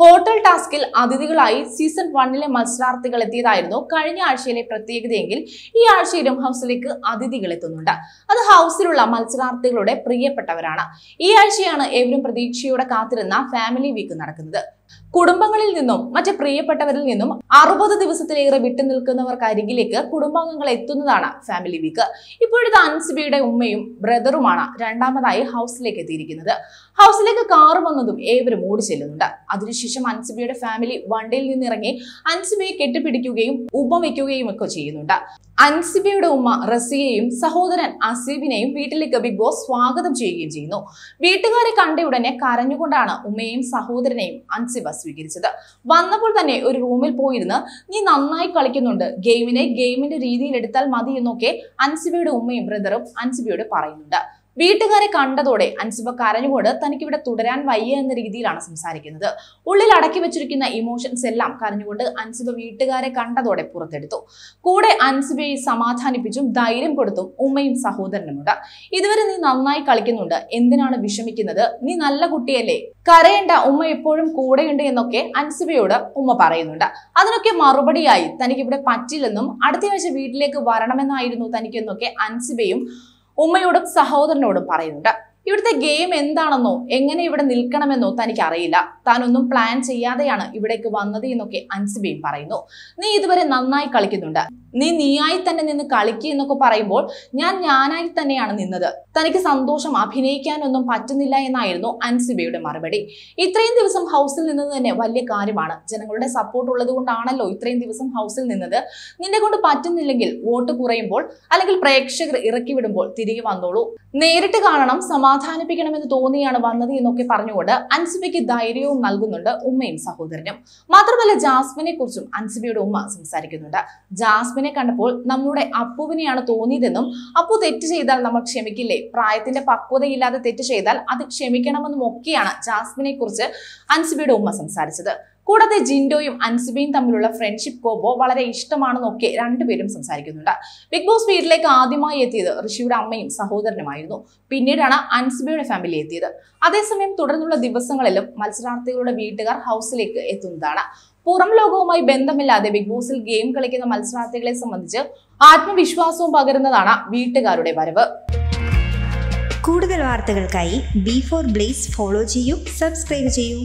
hotel ടാസ്കിൽ അതിഥികളായി season വണ്ണിലെ മത്സരാർത്ഥികൾ എത്തിയതായിരുന്നു കഴിഞ്ഞ ആഴ്ചയിലെ പ്രത്യേകതയെങ്കിൽ ഈ ആഴ്ചയിലും ഹൗസിലേക്ക് അതിഥികൾ എത്തുന്നുണ്ട് അത് ഹൗസിലുള്ള മത്സരാർത്ഥികളുടെ പ്രിയപ്പെട്ടവരാണ് ഈ ആഴ്ചയാണ് ഏവരും പ്രതീക്ഷയോടെ കാത്തിരുന്ന ഫാമിലി വീക്ക് നടക്കുന്നത് കുടുംബങ്ങളിൽ നിന്നും മറ്റു പ്രിയപ്പെട്ടവരിൽ നിന്നും അറുപത് ദിവസത്തിലേറെ അരികിലേക്ക് കുടുംബാംഗങ്ങൾ എത്തുന്നതാണ് ഫാമിലി വീക്ക് ഇപ്പോഴത്തെ അൻസിബിയുടെ ഉമ്മയും ബ്രദറുമാണ് രണ്ടാമതായി ഹൗസിലേക്ക് എത്തിയിരിക്കുന്നത് ഹൗസിലേക്ക് കാർ വന്നതും ഏവരും ഓടി ചെല്ലുന്നുണ്ട് അതിനുശേഷം അൻസിബിയുടെ ഫാമിലി വണ്ടിയിൽ നിന്നിറങ്ങി അൻസിബിയെ കെട്ടിപ്പിടിക്കുകയും വയ്ക്കുകയും ഒക്കെ ചെയ്യുന്നുണ്ട് അൻസിബിയുടെ ഉമ്മ റസിയെയും സഹോദരൻ അസീബിനെയും വീട്ടിലേക്ക് ബിഗ് ബോസ് സ്വാഗതം ചെയ്യുകയും ചെയ്യുന്നു വീട്ടുകാരെ കണ്ട ഉടനെ കരഞ്ഞുകൊണ്ടാണ് ഉമ്മയെയും സഹോദരനെയും അൻസിബ സ്വീകരിച്ചത് വന്നപ്പോൾ തന്നെ ഒരു റൂമിൽ പോയിരുന്ന് നീ നന്നായി കളിക്കുന്നുണ്ട് ഗെയിമിനെ ഗെയിമിന്റെ രീതിയിൽ എടുത്താൽ മതി എന്നൊക്കെ അൻസിബിയുടെ ഉമ്മയും ബ്രദറും അൻസിബയോട് പറയുന്നുണ്ട് വീട്ടുകാരെ കണ്ടതോടെ അൻസിബ കരഞ്ഞുകൊണ്ട് തനിക്കിവിടെ തുടരാൻ വയ്യ എന്ന രീതിയിലാണ് സംസാരിക്കുന്നത് ഉള്ളിൽ അടക്കി വെച്ചിരിക്കുന്ന ഇമോഷൻസ് എല്ലാം കരഞ്ഞുകൊണ്ട് അൻസിബ വീട്ടുകാരെ കണ്ടതോടെ പുറത്തെടുത്തു കൂടെ അൻസിബയെ സമാധാനിപ്പിച്ചും ധൈര്യം കൊടുത്തും ഉമ്മയും സഹോദരനുമുണ്ട് ഇതുവരെ നീ നന്നായി കളിക്കുന്നുണ്ട് എന്തിനാണ് വിഷമിക്കുന്നത് നീ നല്ല കുട്ടിയല്ലേ കരയേണ്ട ഉമ്മ എപ്പോഴും കൂടെയുണ്ട് എന്നൊക്കെ അൻസിബയോട് ഉമ്മ പറയുന്നുണ്ട് അതിനൊക്കെ മറുപടിയായി തനിക്കിവിടെ പറ്റില്ലെന്നും അടുത്തയാഴ്ച വീട്ടിലേക്ക് വരണമെന്നായിരുന്നു തനിക്കെന്നൊക്കെ അൻസിബയും ഉമ്മയോടും സഹോദരനോടും പറയുന്നുണ്ട് ഇവിടുത്തെ ഗെയിം എന്താണെന്നോ എങ്ങനെ ഇവിടെ നിൽക്കണമെന്നോ തനിക്ക് അറിയില്ല താനൊന്നും പ്ലാൻ ചെയ്യാതെയാണ് ഇവിടേക്ക് വന്നത് എന്നൊക്കെ അൻസിബയും പറയുന്നു നീ ഇതുവരെ നന്നായി കളിക്കുന്നുണ്ട് നീ നീയായി തന്നെ നിന്ന് കളിക്കുക എന്നൊക്കെ പറയുമ്പോൾ ഞാൻ ഞാനായി തന്നെയാണ് നിന്നത് തനിക്ക് സന്തോഷം അഭിനയിക്കാനൊന്നും പറ്റുന്നില്ല എന്നായിരുന്നു അൻസിബയുടെ മറുപടി ഇത്രയും ദിവസം ഹൗസിൽ നിന്നത് തന്നെ വലിയ കാര്യമാണ് ജനങ്ങളുടെ സപ്പോർട്ട് ഉള്ളത് കൊണ്ടാണല്ലോ ഇത്രയും ദിവസം ഹൗസിൽ നിന്നത് നിന്നെ കൊണ്ട് പറ്റുന്നില്ലെങ്കിൽ വോട്ട് കുറയുമ്പോൾ അല്ലെങ്കിൽ പ്രേക്ഷകർ ഇറക്കി വിടുമ്പോൾ തിരികെ വന്നോളൂ നേരിട്ട് കാണണം സമാ സമാധാനിപ്പിക്കണമെന്ന് തോന്നിയാണ് വന്നത് എന്നൊക്കെ പറഞ്ഞുകൊണ്ട് അൻസിബയ്ക്ക് ധൈര്യവും നൽകുന്നുണ്ട് ഉമ്മയും സഹോദരനും മാത്രമല്ല ജാസ്മിനെ കുറിച്ചും അൻസിബയുടെ ഉമ്മ സംസാരിക്കുന്നുണ്ട് ജാസ്മിനെ കണ്ടപ്പോൾ നമ്മുടെ അപ്പുവിനെയാണ് തോന്നിയതെന്നും അപ്പു തെറ്റ് ചെയ്താൽ നമ്മൾ ക്ഷമിക്കില്ലേ പ്രായത്തിന്റെ പക്വതയില്ലാതെ തെറ്റ് ചെയ്താൽ അത് ക്ഷമിക്കണമെന്നും ഒക്കെയാണ് ജാസ്മിനെ കുറിച്ച് അൻസിബയുടെ ഉമ്മ സംസാരിച്ചത് കൂടാതെ ജിൻഡോയും അൻസിബയും തമ്മിലുള്ള ഫ്രണ്ട്ഷിപ്പ് കോബോ വളരെ ഇഷ്ടമാണെന്നൊക്കെ രണ്ടുപേരും സംസാരിക്കുന്നുണ്ട് ബിഗ് ബോസ് വീട്ടിലേക്ക് ആദ്യമായി എത്തിയത് ഋഷിയുടെ അമ്മയും സഹോദരനുമായിരുന്നു പിന്നീടാണ് അൻസിബയുടെ ഫാമിലി എത്തിയത് അതേസമയം തുടർന്നുള്ള ദിവസങ്ങളിലും മത്സരാർത്ഥികളുടെ വീട്ടുകാർ ഹൗസിലേക്ക് എത്തുന്നതാണ് പുറം ലോകവുമായി ബന്ധമില്ലാതെ ബിഗ് ബോസിൽ ഗെയിം കളിക്കുന്ന മത്സരാർത്ഥികളെ സംബന്ധിച്ച് ആത്മവിശ്വാസവും പകരുന്നതാണ് വീട്ടുകാരുടെ വരവ് കൂടുതൽ വാർത്തകൾക്കായി ബി ഫോർ ബ്ലേസ് ഫോളോ ചെയ്യൂ സബ്സ്ക്രൈബ് ചെയ്യൂ